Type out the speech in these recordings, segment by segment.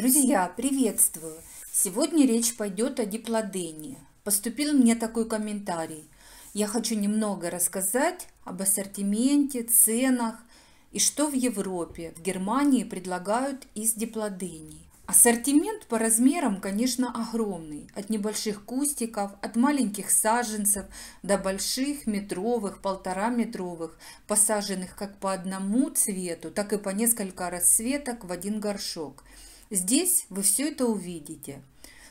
Друзья, приветствую! Сегодня речь пойдет о диплодении. Поступил мне такой комментарий. Я хочу немного рассказать об ассортименте, ценах и что в Европе, в Германии предлагают из диплодений. Ассортимент по размерам, конечно, огромный. От небольших кустиков, от маленьких саженцев до больших метровых, полтора метровых, посаженных как по одному цвету, так и по несколько расцветок в один горшок – Здесь вы все это увидите.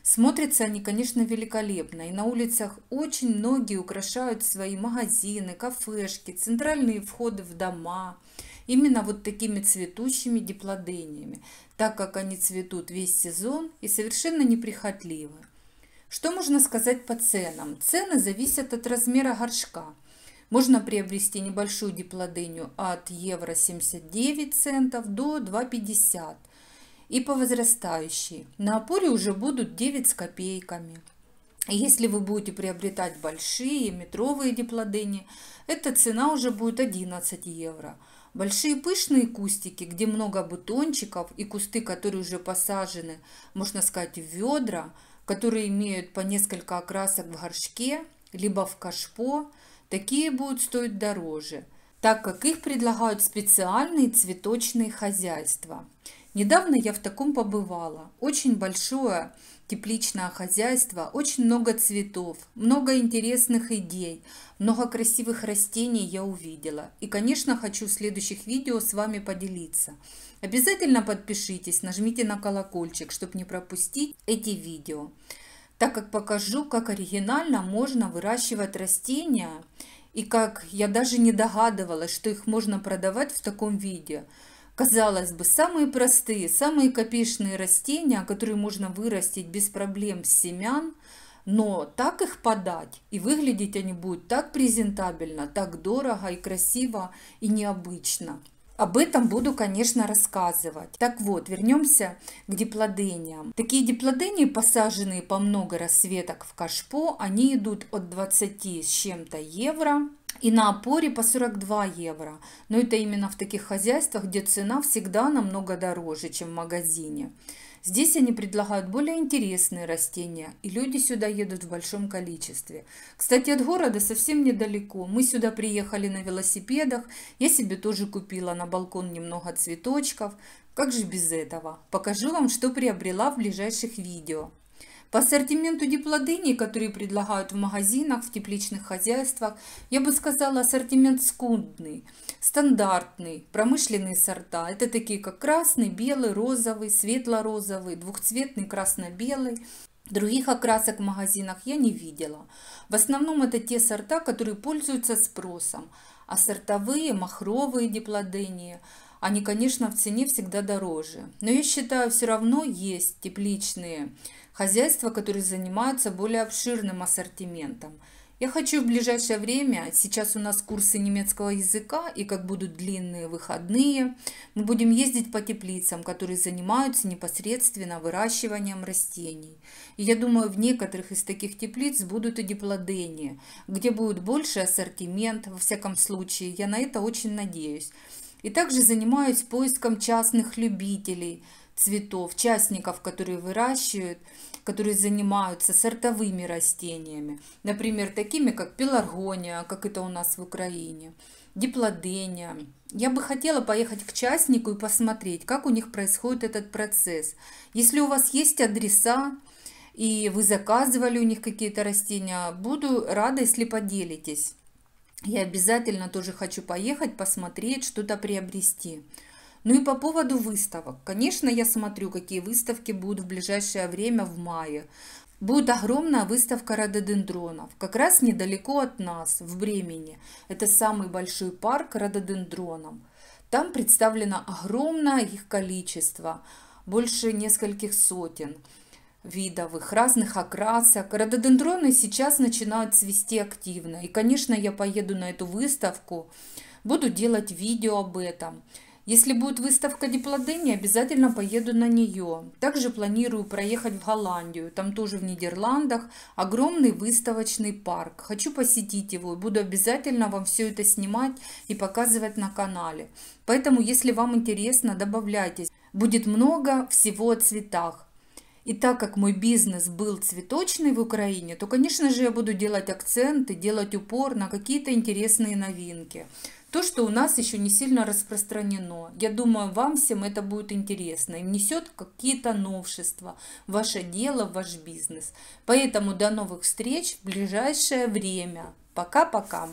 Смотрятся они, конечно, великолепно, и на улицах очень многие украшают свои магазины, кафешки, центральные входы в дома именно вот такими цветущими диплодениями, так как они цветут весь сезон и совершенно неприхотливы. Что можно сказать по ценам? Цены зависят от размера горшка. Можно приобрести небольшую диплодению от евро 79 центов до 2,50 евро и по возрастающей. На опоре уже будут 9 с копейками. Если вы будете приобретать большие метровые диплодени, эта цена уже будет 11 евро. Большие пышные кустики, где много бутончиков и кусты, которые уже посажены, можно сказать, в ведра, которые имеют по несколько окрасок в горшке, либо в кашпо, такие будут стоить дороже, так как их предлагают специальные цветочные хозяйства – Недавно я в таком побывала. Очень большое тепличное хозяйство, очень много цветов, много интересных идей, много красивых растений я увидела. И, конечно, хочу в следующих видео с вами поделиться. Обязательно подпишитесь, нажмите на колокольчик, чтобы не пропустить эти видео, так как покажу, как оригинально можно выращивать растения и как я даже не догадывалась, что их можно продавать в таком виде – Казалось бы, самые простые, самые копеечные растения, которые можно вырастить без проблем с семян, но так их подать и выглядеть они будут так презентабельно, так дорого и красиво и необычно. Об этом буду, конечно, рассказывать. Так вот, вернемся к диплодениям. Такие диплодении, посаженные по много расцветок в кашпо, они идут от 20 с чем-то евро и на опоре по 42 евро. Но это именно в таких хозяйствах, где цена всегда намного дороже, чем в магазине. Здесь они предлагают более интересные растения, и люди сюда едут в большом количестве. Кстати, от города совсем недалеко. Мы сюда приехали на велосипедах. Я себе тоже купила на балкон немного цветочков. Как же без этого? Покажу вам, что приобрела в ближайших видео. По ассортименту диплодений, которые предлагают в магазинах, в тепличных хозяйствах, я бы сказала, ассортимент скудный, стандартный, промышленные сорта. Это такие, как красный, белый, розовый, светло-розовый, двухцветный, красно-белый. Других окрасок в магазинах я не видела. В основном это те сорта, которые пользуются спросом, а сортовые, махровые диплодения – они, конечно, в цене всегда дороже. Но я считаю, все равно есть тепличные хозяйства, которые занимаются более обширным ассортиментом. Я хочу в ближайшее время, сейчас у нас курсы немецкого языка, и как будут длинные выходные, мы будем ездить по теплицам, которые занимаются непосредственно выращиванием растений. И я думаю, в некоторых из таких теплиц будут и диплодения, где будет больше ассортимент, во всяком случае, я на это очень надеюсь. И также занимаюсь поиском частных любителей цветов, частников, которые выращивают, которые занимаются сортовыми растениями. Например, такими, как пеларгония, как это у нас в Украине, диплодения. Я бы хотела поехать к частнику и посмотреть, как у них происходит этот процесс. Если у вас есть адреса, и вы заказывали у них какие-то растения, буду рада, если поделитесь. Я обязательно тоже хочу поехать, посмотреть, что-то приобрести. Ну и по поводу выставок. Конечно, я смотрю, какие выставки будут в ближайшее время в мае. Будет огромная выставка рододендронов, как раз недалеко от нас, в Бремени. Это самый большой парк рододендроном. Там представлено огромное их количество, больше нескольких сотен видовых, разных окрасок. Рододендроны сейчас начинают цвести активно. И, конечно, я поеду на эту выставку, буду делать видео об этом. Если будет выставка диплодения, обязательно поеду на нее. Также планирую проехать в Голландию. Там тоже в Нидерландах огромный выставочный парк. Хочу посетить его и буду обязательно вам все это снимать и показывать на канале. Поэтому, если вам интересно, добавляйтесь. Будет много всего о цветах. И так как мой бизнес был цветочный в Украине, то, конечно же, я буду делать акценты, делать упор на какие-то интересные новинки. То, что у нас еще не сильно распространено. Я думаю, вам всем это будет интересно и внесет какие-то новшества в ваше дело, в ваш бизнес. Поэтому до новых встреч в ближайшее время. Пока-пока!